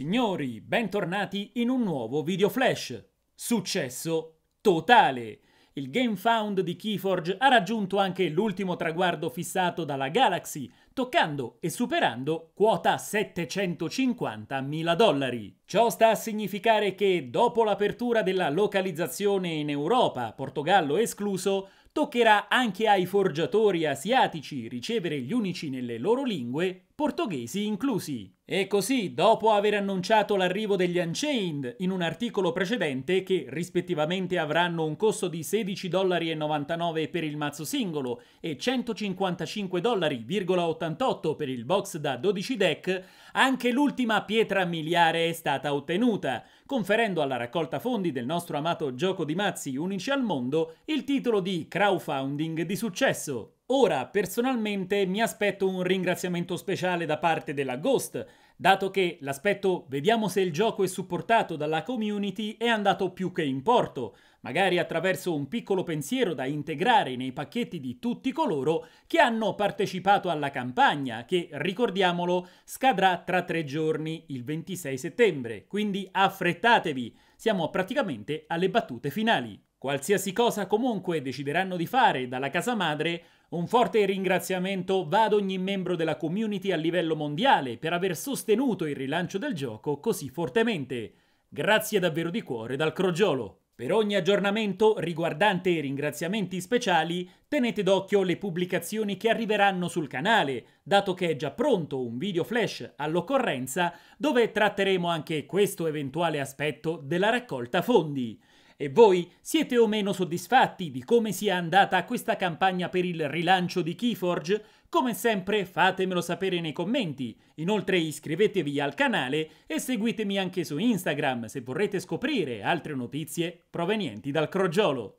Signori, bentornati in un nuovo video flash. Successo totale! Il game found di Keyforge ha raggiunto anche l'ultimo traguardo fissato dalla Galaxy, toccando e superando quota 750.000 dollari. Ciò sta a significare che dopo l'apertura della localizzazione in Europa, Portogallo escluso, toccherà anche ai forgiatori asiatici ricevere gli unici nelle loro lingue, portoghesi inclusi. E così, dopo aver annunciato l'arrivo degli Unchained in un articolo precedente che rispettivamente avranno un costo di 16,99 per il mazzo singolo e 155,89 78 per il box da 12 deck, anche l'ultima pietra miliare è stata ottenuta, conferendo alla raccolta fondi del nostro amato gioco di mazzi unici al mondo il titolo di crowdfunding di successo. Ora, personalmente, mi aspetto un ringraziamento speciale da parte della Ghost, dato che l'aspetto vediamo se il gioco è supportato dalla community è andato più che in porto, magari attraverso un piccolo pensiero da integrare nei pacchetti di tutti coloro che hanno partecipato alla campagna, che, ricordiamolo, scadrà tra tre giorni, il 26 settembre. Quindi affrettatevi, siamo praticamente alle battute finali. Qualsiasi cosa comunque decideranno di fare dalla casa madre, un forte ringraziamento va ad ogni membro della community a livello mondiale per aver sostenuto il rilancio del gioco così fortemente. Grazie davvero di cuore dal Crogiolo. Per ogni aggiornamento riguardante i ringraziamenti speciali, tenete d'occhio le pubblicazioni che arriveranno sul canale, dato che è già pronto un video flash all'occorrenza dove tratteremo anche questo eventuale aspetto della raccolta fondi. E voi siete o meno soddisfatti di come sia andata questa campagna per il rilancio di Keyforge? Come sempre fatemelo sapere nei commenti, inoltre iscrivetevi al canale e seguitemi anche su Instagram se vorrete scoprire altre notizie provenienti dal crogiolo.